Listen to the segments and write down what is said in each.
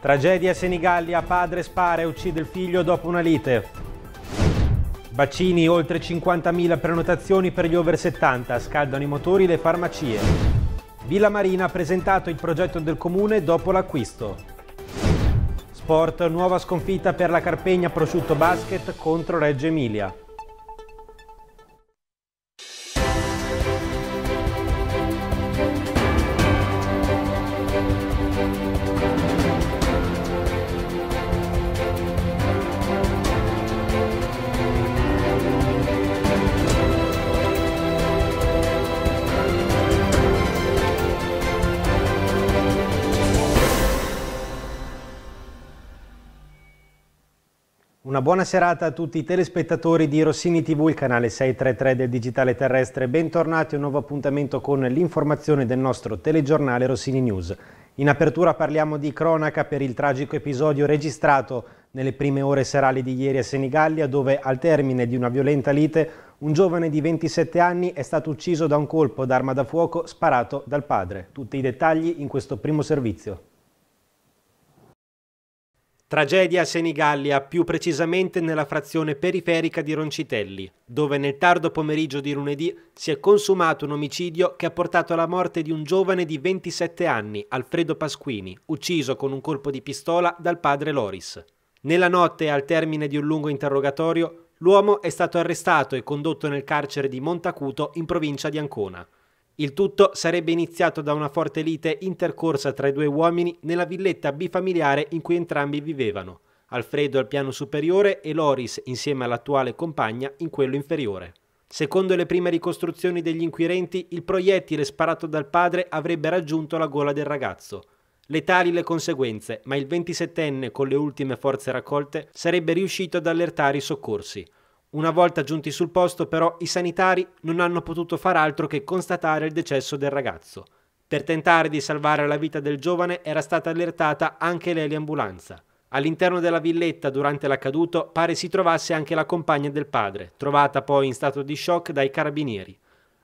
Tragedia a Senigallia, padre spara e uccide il figlio dopo una lite. Vaccini, oltre 50.000 prenotazioni per gli over 70, scaldano i motori le farmacie. Villa Marina ha presentato il progetto del comune dopo l'acquisto. Sport, nuova sconfitta per la Carpegna Prosciutto Basket contro Reggio Emilia. una buona serata a tutti i telespettatori di Rossini TV, il canale 633 del Digitale Terrestre. Bentornati a un nuovo appuntamento con l'informazione del nostro telegiornale Rossini News. In apertura parliamo di cronaca per il tragico episodio registrato nelle prime ore serali di ieri a Senigallia, dove al termine di una violenta lite un giovane di 27 anni è stato ucciso da un colpo d'arma da fuoco sparato dal padre. Tutti i dettagli in questo primo servizio. Tragedia a Senigallia, più precisamente nella frazione periferica di Roncitelli, dove nel tardo pomeriggio di lunedì si è consumato un omicidio che ha portato alla morte di un giovane di 27 anni, Alfredo Pasquini, ucciso con un colpo di pistola dal padre Loris. Nella notte, al termine di un lungo interrogatorio, l'uomo è stato arrestato e condotto nel carcere di Montacuto in provincia di Ancona. Il tutto sarebbe iniziato da una forte lite intercorsa tra i due uomini nella villetta bifamiliare in cui entrambi vivevano, Alfredo al piano superiore e Loris insieme all'attuale compagna in quello inferiore. Secondo le prime ricostruzioni degli inquirenti, il proiettile sparato dal padre avrebbe raggiunto la gola del ragazzo. Letali le conseguenze, ma il 27enne con le ultime forze raccolte sarebbe riuscito ad allertare i soccorsi. Una volta giunti sul posto però i sanitari non hanno potuto far altro che constatare il decesso del ragazzo. Per tentare di salvare la vita del giovane era stata allertata anche l'eliambulanza. All'interno della villetta durante l'accaduto pare si trovasse anche la compagna del padre, trovata poi in stato di shock dai carabinieri.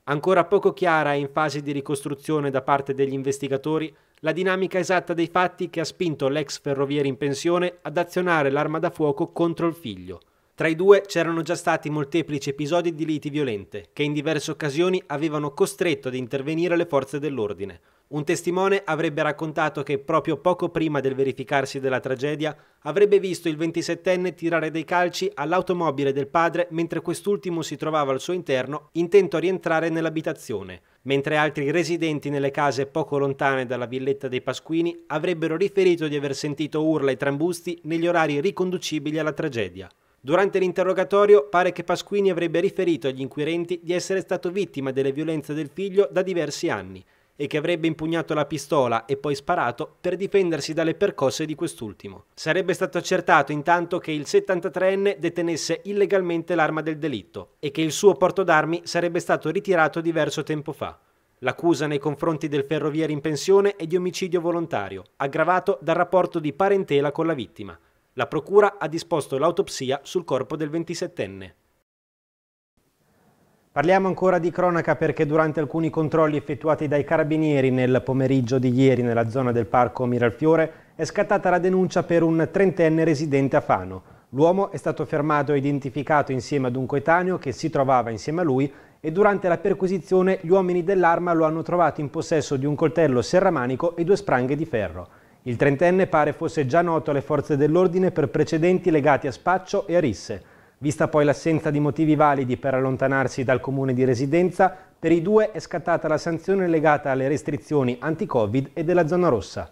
Ancora poco chiara e in fase di ricostruzione da parte degli investigatori la dinamica esatta dei fatti che ha spinto l'ex ferroviere in pensione ad azionare l'arma da fuoco contro il figlio. Tra i due c'erano già stati molteplici episodi di liti violente che in diverse occasioni avevano costretto ad intervenire le forze dell'ordine. Un testimone avrebbe raccontato che proprio poco prima del verificarsi della tragedia avrebbe visto il 27enne tirare dei calci all'automobile del padre mentre quest'ultimo si trovava al suo interno intento a rientrare nell'abitazione, mentre altri residenti nelle case poco lontane dalla villetta dei Pasquini avrebbero riferito di aver sentito urla e trambusti negli orari riconducibili alla tragedia. Durante l'interrogatorio pare che Pasquini avrebbe riferito agli inquirenti di essere stato vittima delle violenze del figlio da diversi anni e che avrebbe impugnato la pistola e poi sparato per difendersi dalle percosse di quest'ultimo. Sarebbe stato accertato intanto che il 73enne detenesse illegalmente l'arma del delitto e che il suo porto d'armi sarebbe stato ritirato diverso tempo fa. L'accusa nei confronti del ferroviere in pensione è di omicidio volontario, aggravato dal rapporto di parentela con la vittima. La procura ha disposto l'autopsia sul corpo del 27enne. Parliamo ancora di cronaca perché durante alcuni controlli effettuati dai carabinieri nel pomeriggio di ieri nella zona del parco Miralfiore è scattata la denuncia per un trentenne residente a Fano. L'uomo è stato fermato e identificato insieme ad un coetaneo che si trovava insieme a lui e durante la perquisizione gli uomini dell'arma lo hanno trovato in possesso di un coltello serramanico e due spranghe di ferro. Il trentenne pare fosse già noto alle forze dell'ordine per precedenti legati a spaccio e a risse, vista poi l'assenza di motivi validi per allontanarsi dal comune di residenza, per i due è scattata la sanzione legata alle restrizioni anti-Covid e della zona rossa.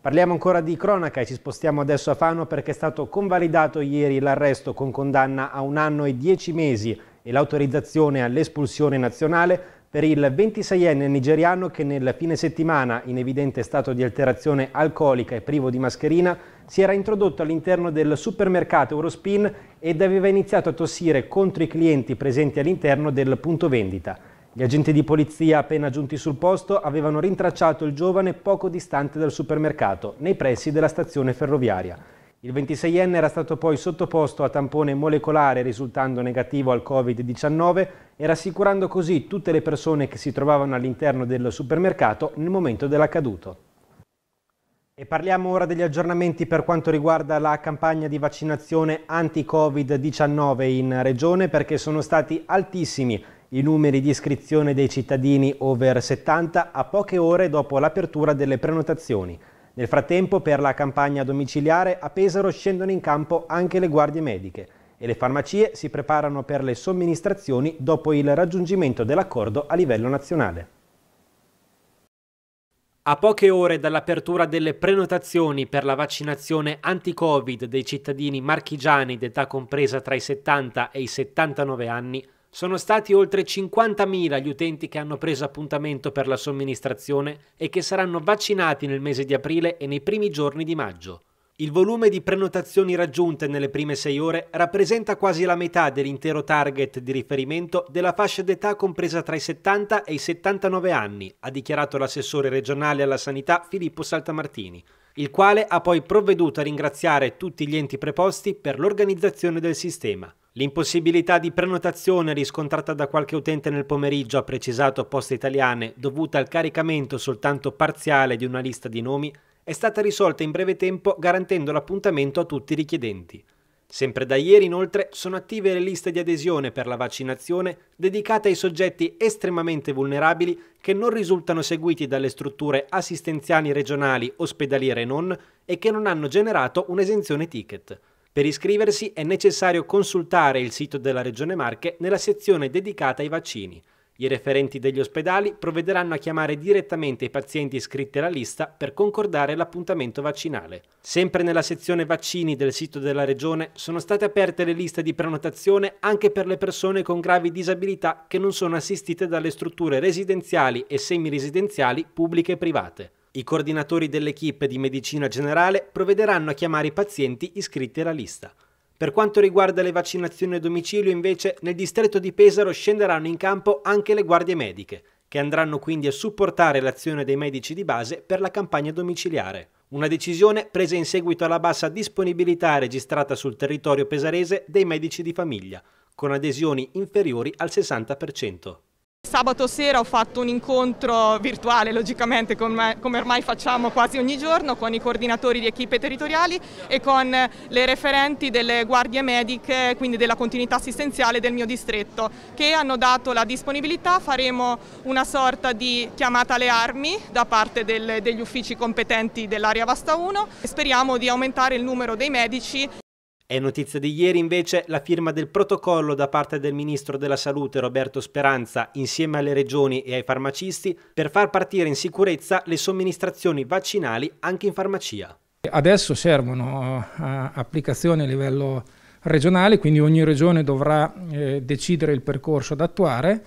Parliamo ancora di cronaca e ci spostiamo adesso a Fano perché è stato convalidato ieri l'arresto con condanna a un anno e dieci mesi e l'autorizzazione all'espulsione nazionale per il 26enne nigeriano che nel fine settimana, in evidente stato di alterazione alcolica e privo di mascherina, si era introdotto all'interno del supermercato Eurospin ed aveva iniziato a tossire contro i clienti presenti all'interno del punto vendita. Gli agenti di polizia appena giunti sul posto avevano rintracciato il giovane poco distante dal supermercato, nei pressi della stazione ferroviaria. Il 26enne era stato poi sottoposto a tampone molecolare risultando negativo al Covid-19 e rassicurando così tutte le persone che si trovavano all'interno del supermercato nel momento dell'accaduto. E parliamo ora degli aggiornamenti per quanto riguarda la campagna di vaccinazione anti-Covid-19 in regione perché sono stati altissimi i numeri di iscrizione dei cittadini over 70 a poche ore dopo l'apertura delle prenotazioni. Nel frattempo, per la campagna domiciliare, a Pesaro scendono in campo anche le guardie mediche e le farmacie si preparano per le somministrazioni dopo il raggiungimento dell'accordo a livello nazionale. A poche ore dall'apertura delle prenotazioni per la vaccinazione anti-Covid dei cittadini marchigiani d'età compresa tra i 70 e i 79 anni, sono stati oltre 50.000 gli utenti che hanno preso appuntamento per la somministrazione e che saranno vaccinati nel mese di aprile e nei primi giorni di maggio. Il volume di prenotazioni raggiunte nelle prime sei ore rappresenta quasi la metà dell'intero target di riferimento della fascia d'età compresa tra i 70 e i 79 anni, ha dichiarato l'assessore regionale alla sanità Filippo Saltamartini, il quale ha poi provveduto a ringraziare tutti gli enti preposti per l'organizzazione del sistema. L'impossibilità di prenotazione riscontrata da qualche utente nel pomeriggio, ha precisato Poste Italiane, dovuta al caricamento soltanto parziale di una lista di nomi, è stata risolta in breve tempo garantendo l'appuntamento a tutti i richiedenti. Sempre da ieri inoltre sono attive le liste di adesione per la vaccinazione dedicate ai soggetti estremamente vulnerabili che non risultano seguiti dalle strutture assistenziali regionali, ospedaliere e non e che non hanno generato un'esenzione ticket. Per iscriversi è necessario consultare il sito della Regione Marche nella sezione dedicata ai vaccini. I referenti degli ospedali provvederanno a chiamare direttamente i pazienti iscritti alla lista per concordare l'appuntamento vaccinale. Sempre nella sezione vaccini del sito della Regione sono state aperte le liste di prenotazione anche per le persone con gravi disabilità che non sono assistite dalle strutture residenziali e semiresidenziali pubbliche e private. I coordinatori dell'equipe di medicina generale provvederanno a chiamare i pazienti iscritti alla lista. Per quanto riguarda le vaccinazioni a domicilio, invece, nel distretto di Pesaro scenderanno in campo anche le guardie mediche, che andranno quindi a supportare l'azione dei medici di base per la campagna domiciliare. Una decisione presa in seguito alla bassa disponibilità registrata sul territorio pesarese dei medici di famiglia, con adesioni inferiori al 60%. Sabato sera ho fatto un incontro virtuale, logicamente, come, ormai facciamo quasi ogni giorno, con i coordinatori di equipe territoriali e con le referenti delle guardie mediche, quindi della continuità assistenziale del mio distretto, che hanno dato la disponibilità. Faremo una sorta di chiamata alle armi da parte del, degli uffici competenti dell'area Vasta 1 e speriamo di aumentare il numero dei medici. È notizia di ieri invece la firma del protocollo da parte del Ministro della Salute Roberto Speranza insieme alle regioni e ai farmacisti per far partire in sicurezza le somministrazioni vaccinali anche in farmacia. Adesso servono eh, applicazioni a livello regionale, quindi ogni regione dovrà eh, decidere il percorso da attuare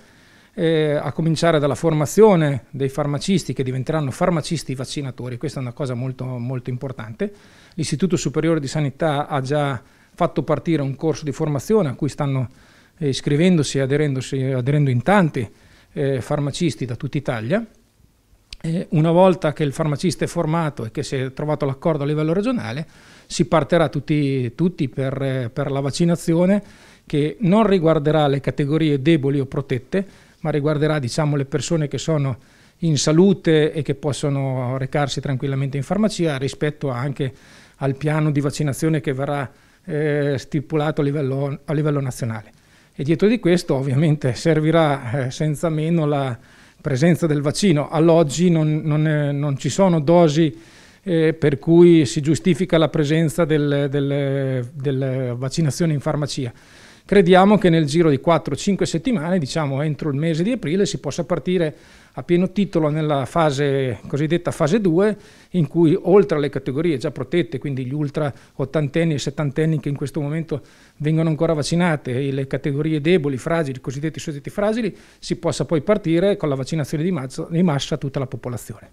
eh, a cominciare dalla formazione dei farmacisti che diventeranno farmacisti vaccinatori, questa è una cosa molto, molto importante. L'Istituto Superiore di Sanità ha già fatto partire un corso di formazione a cui stanno eh, iscrivendosi e aderendo in tanti eh, farmacisti da tutta Italia. Eh, una volta che il farmacista è formato e che si è trovato l'accordo a livello regionale, si partirà tutti, tutti per, eh, per la vaccinazione che non riguarderà le categorie deboli o protette, ma riguarderà diciamo, le persone che sono in salute e che possono recarsi tranquillamente in farmacia rispetto anche al piano di vaccinazione che verrà eh, stipulato a livello, a livello, nazionale. E dietro di questo ovviamente servirà eh, senza meno la presenza del vaccino. All'oggi non, non, eh, non ci sono dosi eh, per cui si giustifica la presenza della del, del vaccinazione in farmacia crediamo che nel giro di 4-5 settimane, diciamo entro il mese di aprile, si possa partire a pieno titolo nella fase cosiddetta fase 2, in cui oltre alle categorie già protette, quindi gli ultra ottantenni e settantenni che in questo momento vengono ancora vaccinate, e le categorie deboli, fragili, cosiddetti soggetti fragili, si possa poi partire con la vaccinazione di, di massa a tutta la popolazione.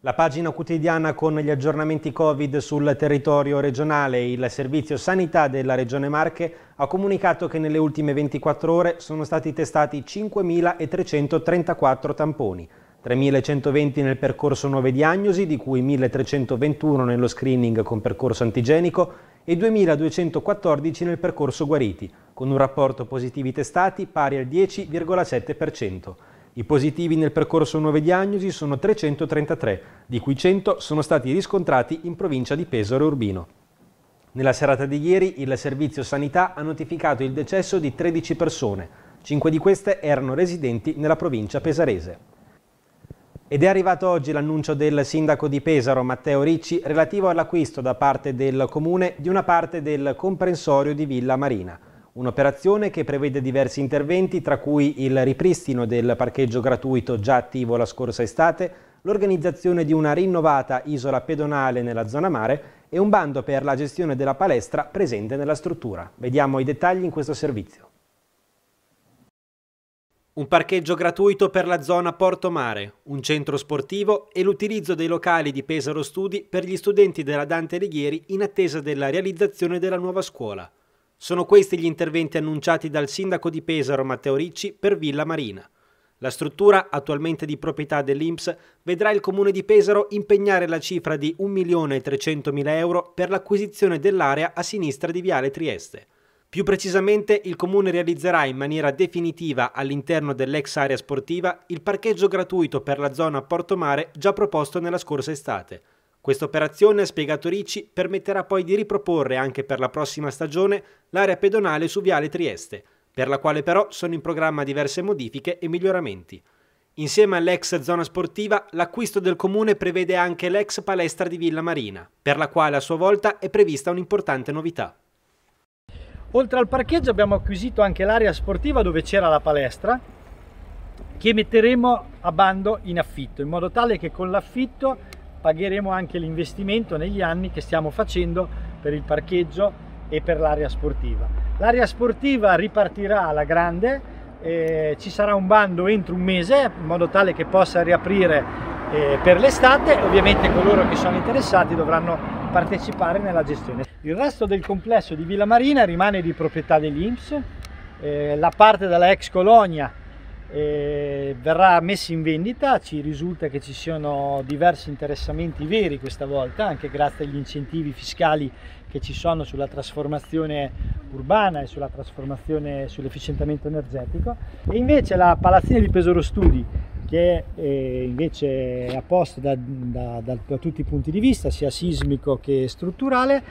La pagina quotidiana con gli aggiornamenti Covid sul territorio regionale. Il Servizio Sanità della Regione Marche ha comunicato che nelle ultime 24 ore sono stati testati 5.334 tamponi, 3.120 nel percorso nuove diagnosi, di cui 1.321 nello screening con percorso antigenico e 2.214 nel percorso guariti, con un rapporto positivi testati pari al 10,7%. I positivi nel percorso nuove diagnosi sono 333, di cui 100 sono stati riscontrati in provincia di Pesaro e Urbino. Nella serata di ieri il Servizio Sanità ha notificato il decesso di 13 persone, 5 di queste erano residenti nella provincia pesarese. Ed è arrivato oggi l'annuncio del sindaco di Pesaro Matteo Ricci relativo all'acquisto da parte del comune di una parte del comprensorio di Villa Marina. Un'operazione che prevede diversi interventi, tra cui il ripristino del parcheggio gratuito già attivo la scorsa estate, l'organizzazione di una rinnovata isola pedonale nella zona mare e un bando per la gestione della palestra presente nella struttura. Vediamo i dettagli in questo servizio. Un parcheggio gratuito per la zona Porto Mare, un centro sportivo e l'utilizzo dei locali di Pesaro Studi per gli studenti della Dante Alighieri in attesa della realizzazione della nuova scuola. Sono questi gli interventi annunciati dal sindaco di Pesaro Matteo Ricci per Villa Marina. La struttura, attualmente di proprietà dell'Inps, vedrà il comune di Pesaro impegnare la cifra di 1.300.000 euro per l'acquisizione dell'area a sinistra di Viale Trieste. Più precisamente, il comune realizzerà in maniera definitiva all'interno dell'ex area sportiva il parcheggio gratuito per la zona Portomare già proposto nella scorsa estate. Questa operazione, ha spiegato Ricci, permetterà poi di riproporre anche per la prossima stagione l'area pedonale su Viale Trieste, per la quale però sono in programma diverse modifiche e miglioramenti. Insieme all'ex zona sportiva, l'acquisto del comune prevede anche l'ex palestra di Villa Marina, per la quale a sua volta è prevista un'importante novità. Oltre al parcheggio abbiamo acquisito anche l'area sportiva dove c'era la palestra, che metteremo a bando in affitto, in modo tale che con l'affitto pagheremo anche l'investimento negli anni che stiamo facendo per il parcheggio e per l'area sportiva. L'area sportiva ripartirà alla grande, eh, ci sarà un bando entro un mese in modo tale che possa riaprire eh, per l'estate, ovviamente coloro che sono interessati dovranno partecipare nella gestione. Il resto del complesso di Villa Marina rimane di proprietà dell'Inps, eh, la parte della ex colonia verrà messo in vendita, ci risulta che ci siano diversi interessamenti veri questa volta, anche grazie agli incentivi fiscali che ci sono sulla trasformazione urbana e sulla trasformazione sull'efficientamento energetico. E invece la palazzina di Pesoro Studi, che eh, invece è a posto da, da, da, da, tutti i punti di vista, sia sismico che strutturale,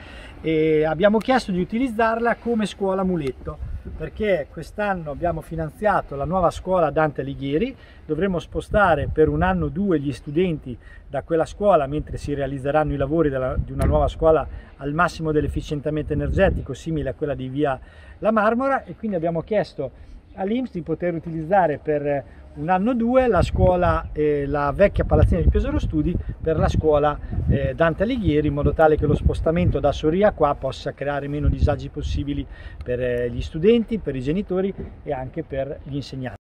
abbiamo chiesto di utilizzarla come scuola muletto perché quest'anno abbiamo finanziato la nuova scuola Dante Alighieri, dovremo spostare per un anno o due gli studenti da quella scuola mentre si realizzeranno i lavori della, di una nuova scuola al massimo dell'efficientamento energetico simile a quella di via La Marmora e quindi abbiamo chiesto all'Inps di poter utilizzare per un anno o due la scuola, eh, la vecchia palazzina di Pesaro Studi per la scuola eh, Dante Alighieri in modo tale che lo spostamento da Soria qua possa creare meno disagi possibili per eh, gli studenti, per i genitori e anche per gli insegnanti.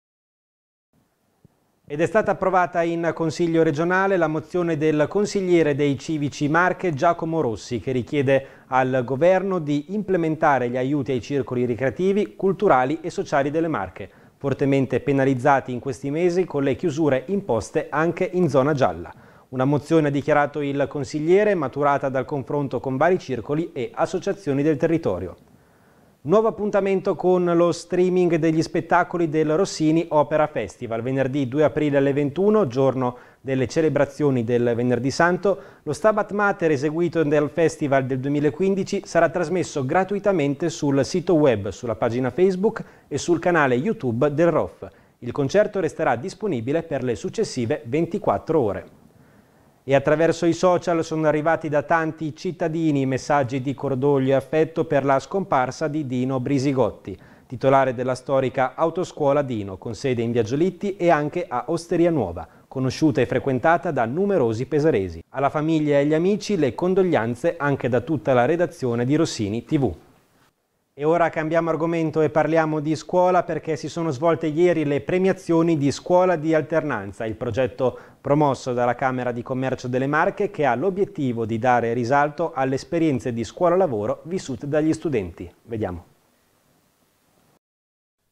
Ed è stata approvata in Consiglio regionale la mozione del consigliere dei civici Marche Giacomo Rossi che richiede al governo di implementare gli aiuti ai circoli ricreativi, culturali e sociali delle Marche fortemente penalizzati in questi mesi con le chiusure imposte anche in zona gialla. Una mozione ha dichiarato il consigliere, maturata dal confronto con vari circoli e associazioni del territorio. Nuovo appuntamento con lo streaming degli spettacoli del Rossini Opera Festival. Venerdì 2 aprile alle 21, giorno delle celebrazioni del Venerdì Santo, lo Stabat Mater eseguito nel Festival del 2015 sarà trasmesso gratuitamente sul sito web, sulla pagina Facebook e sul canale YouTube del ROF. Il concerto resterà disponibile per le successive 24 ore e attraverso i social sono arrivati da tanti cittadini messaggi di cordoglio e affetto per la scomparsa di Dino Brisigotti, titolare della storica Autoscuola Dino, con sede in Via Giolitti e anche a Osteria Nuova, conosciuta e frequentata da numerosi pesaresi. Alla famiglia e agli amici le condoglianze anche da tutta la redazione di Rossini TV. E ora cambiamo argomento e parliamo di scuola perché si sono svolte ieri le premiazioni di Scuola di Alternanza, il progetto promosso dalla Camera di Commercio delle Marche che ha l'obiettivo di dare risalto alle esperienze di scuola-lavoro vissute dagli studenti. Vediamo.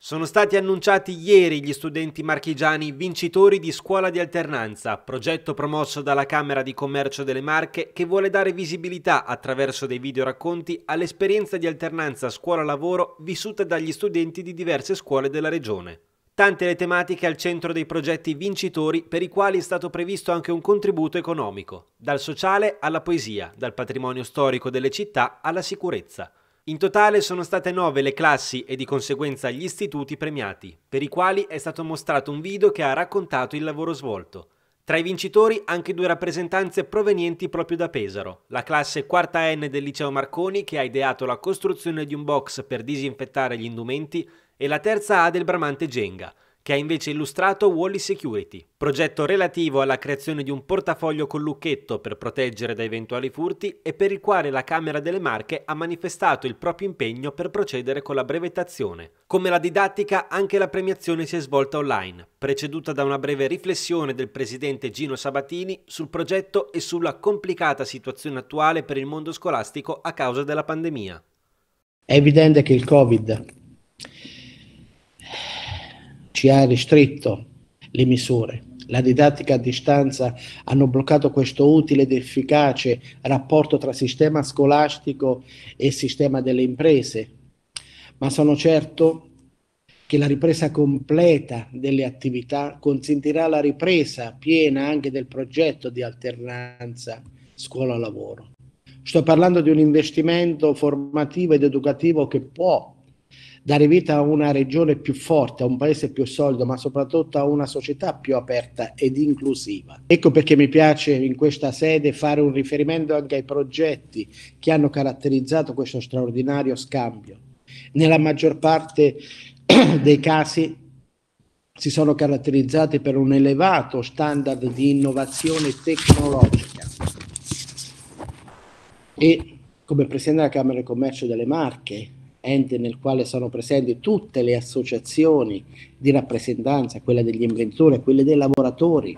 Sono stati annunciati ieri gli studenti marchigiani vincitori di Scuola di Alternanza, progetto promosso dalla Camera di Commercio delle Marche che vuole dare visibilità attraverso dei video racconti all'esperienza di alternanza scuola-lavoro vissuta dagli studenti di diverse scuole della regione. Tante le tematiche al centro dei progetti vincitori per i quali è stato previsto anche un contributo economico, dal sociale alla poesia, dal patrimonio storico delle città alla sicurezza. In totale sono state nove le classi e di conseguenza gli istituti premiati, per i quali è stato mostrato un video che ha raccontato il lavoro svolto. Tra i vincitori anche due rappresentanze provenienti proprio da Pesaro, la classe quarta N del liceo Marconi che ha ideato la costruzione di un box per disinfettare gli indumenti e la terza A del Bramante Genga, che ha invece illustrato Wally Security, progetto relativo alla creazione di un portafoglio con lucchetto per proteggere da eventuali furti e per il quale la Camera delle Marche ha manifestato il proprio impegno per procedere con la brevettazione. Come la didattica, anche la premiazione si è svolta online, preceduta da una breve riflessione del presidente Gino Sabatini sul progetto e sulla complicata situazione attuale per il mondo scolastico a causa della pandemia. È evidente che il Covid ci ha ristretto le misure. La didattica a distanza hanno bloccato questo utile ed efficace rapporto tra sistema scolastico e sistema delle imprese, ma sono certo che la ripresa completa delle attività consentirà la ripresa piena anche del progetto di alternanza scuola-lavoro. Sto parlando di un investimento formativo ed educativo che può dare vita a una regione più forte, a un paese più solido, ma soprattutto a una società più aperta ed inclusiva. Ecco perché mi piace in questa sede fare un riferimento anche ai progetti che hanno caratterizzato questo straordinario scambio. Nella maggior parte dei casi si sono caratterizzati per un elevato standard di innovazione tecnologica. E come Presidente della Camera di Commercio delle Marche, ente nel quale sono presenti tutte le associazioni di rappresentanza, quella degli inventori, quelle dei lavoratori.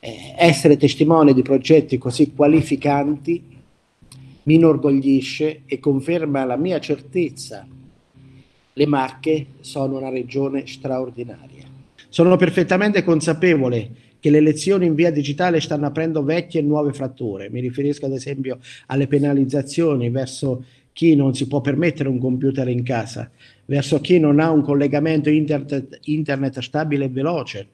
Eh, essere testimone di progetti così qualificanti mi inorgoglisce e conferma la mia certezza. Le Marche sono una regione straordinaria. Sono perfettamente consapevole che le elezioni in via digitale stanno aprendo vecchie e nuove fratture. Mi riferisco ad esempio alle penalizzazioni verso chi non si può permettere un computer in casa, verso chi non ha un collegamento internet, internet stabile e veloce.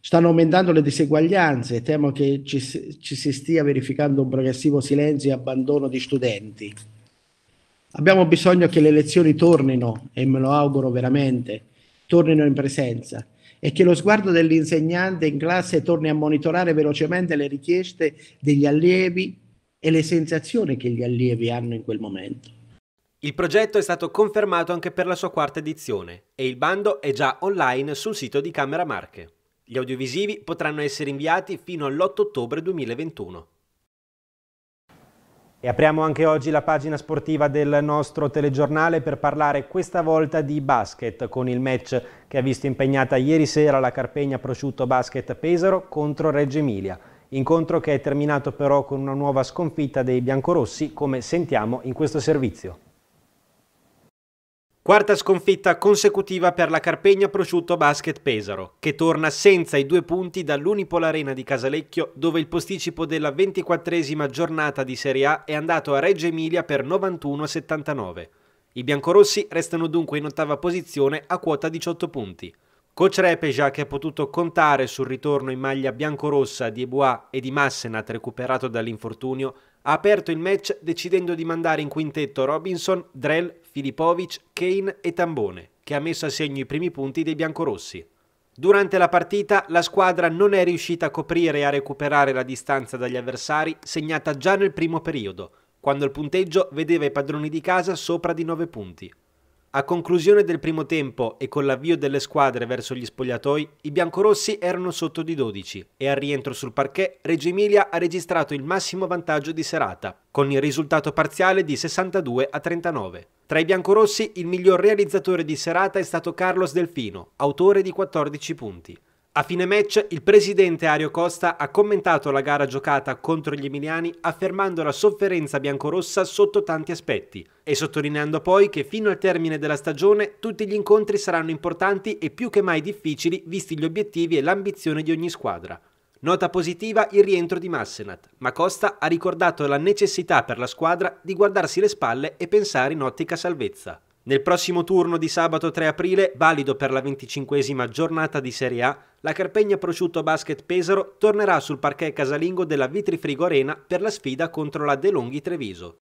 Stanno aumentando le diseguaglianze e temo che ci, ci si stia verificando un progressivo silenzio e abbandono di studenti. Abbiamo bisogno che le lezioni tornino, e me lo auguro veramente, tornino in presenza e che lo sguardo dell'insegnante in classe torni a monitorare velocemente le richieste degli allievi e le sensazioni che gli allievi hanno in quel momento. Il progetto è stato confermato anche per la sua quarta edizione e il bando è già online sul sito di Camera Marche. Gli audiovisivi potranno essere inviati fino all'8 ottobre 2021. E apriamo anche oggi la pagina sportiva del nostro telegiornale per parlare questa volta di basket con il match che ha visto impegnata ieri sera la Carpegna Prosciutto Basket Pesaro contro Reggio Emilia incontro che è terminato però con una nuova sconfitta dei biancorossi come sentiamo in questo servizio. Quarta sconfitta consecutiva per la Carpegna Prosciutto Basket Pesaro, che torna senza i due punti dall'Unipol Arena di Casalecchio, dove il posticipo della 24esima giornata di Serie A è andato a Reggio Emilia per 91-79. I biancorossi restano dunque in ottava posizione a quota 18 punti. Coach Repeja che ha potuto contare sul ritorno in maglia biancorossa di Ebois e di Massenat recuperato dall'infortunio, ha aperto il match decidendo di mandare in quintetto Robinson, Drell, Filipovic, Kane e Tambone, che ha messo a segno i primi punti dei biancorossi. Durante la partita la squadra non è riuscita a coprire e a recuperare la distanza dagli avversari segnata già nel primo periodo, quando il punteggio vedeva i padroni di casa sopra di 9 punti. A conclusione del primo tempo e con l'avvio delle squadre verso gli spogliatoi, i biancorossi erano sotto di 12 e al rientro sul parquet Reggio Emilia ha registrato il massimo vantaggio di serata, con il risultato parziale di 62 a 39. Tra i biancorossi il miglior realizzatore di serata è stato Carlos Delfino, autore di 14 punti. A fine match il presidente Ario Costa ha commentato la gara giocata contro gli emiliani affermando la sofferenza biancorossa sotto tanti aspetti e sottolineando poi che fino al termine della stagione tutti gli incontri saranno importanti e più che mai difficili visti gli obiettivi e l'ambizione di ogni squadra. Nota positiva il rientro di Massenat, ma Costa ha ricordato la necessità per la squadra di guardarsi le spalle e pensare in ottica salvezza. Nel prossimo turno di sabato 3 aprile, valido per la 25esima giornata di Serie A, la Carpegna Prosciutto Basket Pesaro tornerà sul parquet casalingo della Vitrifrigo Arena per la sfida contro la De Longhi Treviso.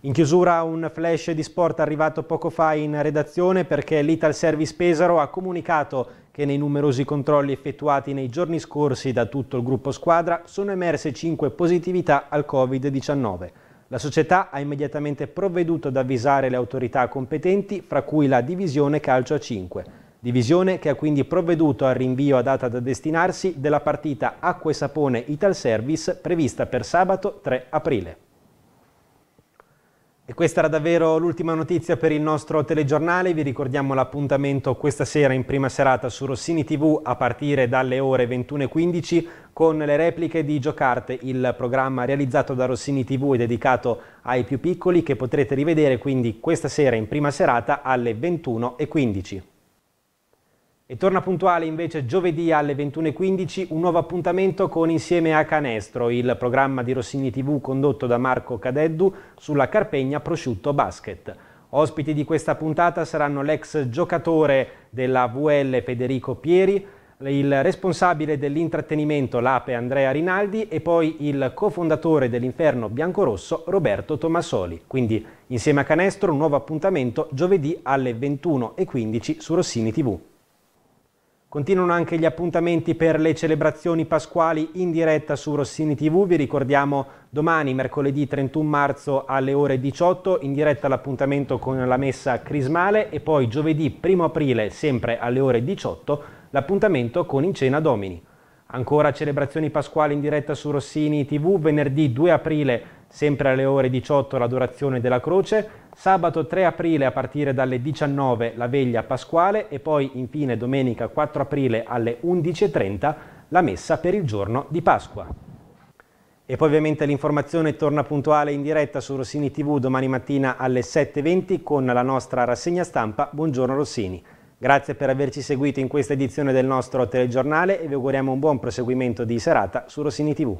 In chiusura un flash di sport arrivato poco fa in redazione perché l'Ital Service Pesaro ha comunicato che nei numerosi controlli effettuati nei giorni scorsi da tutto il gruppo squadra sono emerse 5 positività al Covid-19. La società ha immediatamente provveduto ad avvisare le autorità competenti, fra cui la divisione calcio a 5. Divisione che ha quindi provveduto al rinvio a data da destinarsi della partita acqua e Sapone Ital Service prevista per sabato 3 aprile. E questa era davvero l'ultima notizia per il nostro telegiornale, vi ricordiamo l'appuntamento questa sera in prima serata su Rossini TV a partire dalle ore 21.15 con le repliche di Giocarte, il programma realizzato da Rossini TV e dedicato ai più piccoli che potrete rivedere quindi questa sera in prima serata alle 21.15. E torna puntuale invece giovedì alle 21.15 un nuovo appuntamento con Insieme a Canestro, il programma di Rossini TV condotto da Marco Cadeddu sulla Carpegna Prosciutto Basket. Ospiti di questa puntata saranno l'ex giocatore della VL Federico Pieri, il responsabile dell'intrattenimento l'Ape Andrea Rinaldi e poi il cofondatore dell'Inferno Biancorosso Roberto Tomasoli. Quindi insieme a Canestro un nuovo appuntamento giovedì alle 21.15 su Rossini TV. Continuano anche gli appuntamenti per le celebrazioni pasquali in diretta su Rossini TV. Vi ricordiamo domani, mercoledì 31 marzo alle ore 18, in diretta l'appuntamento con la messa crismale e poi giovedì 1 aprile, sempre alle ore 18, l'appuntamento con In Cena Domini. Ancora celebrazioni pasquali in diretta su Rossini TV, venerdì 2 aprile sempre alle ore 18 la dorazione della croce, sabato 3 aprile a partire dalle 19 la veglia pasquale e poi infine domenica 4 aprile alle 11.30 la messa per il giorno di Pasqua. E poi ovviamente l'informazione torna puntuale in diretta su Rossini TV domani mattina alle 7.20 con la nostra rassegna stampa Buongiorno Rossini. Grazie per averci seguito in questa edizione del nostro telegiornale e vi auguriamo un buon proseguimento di serata su Rossini TV.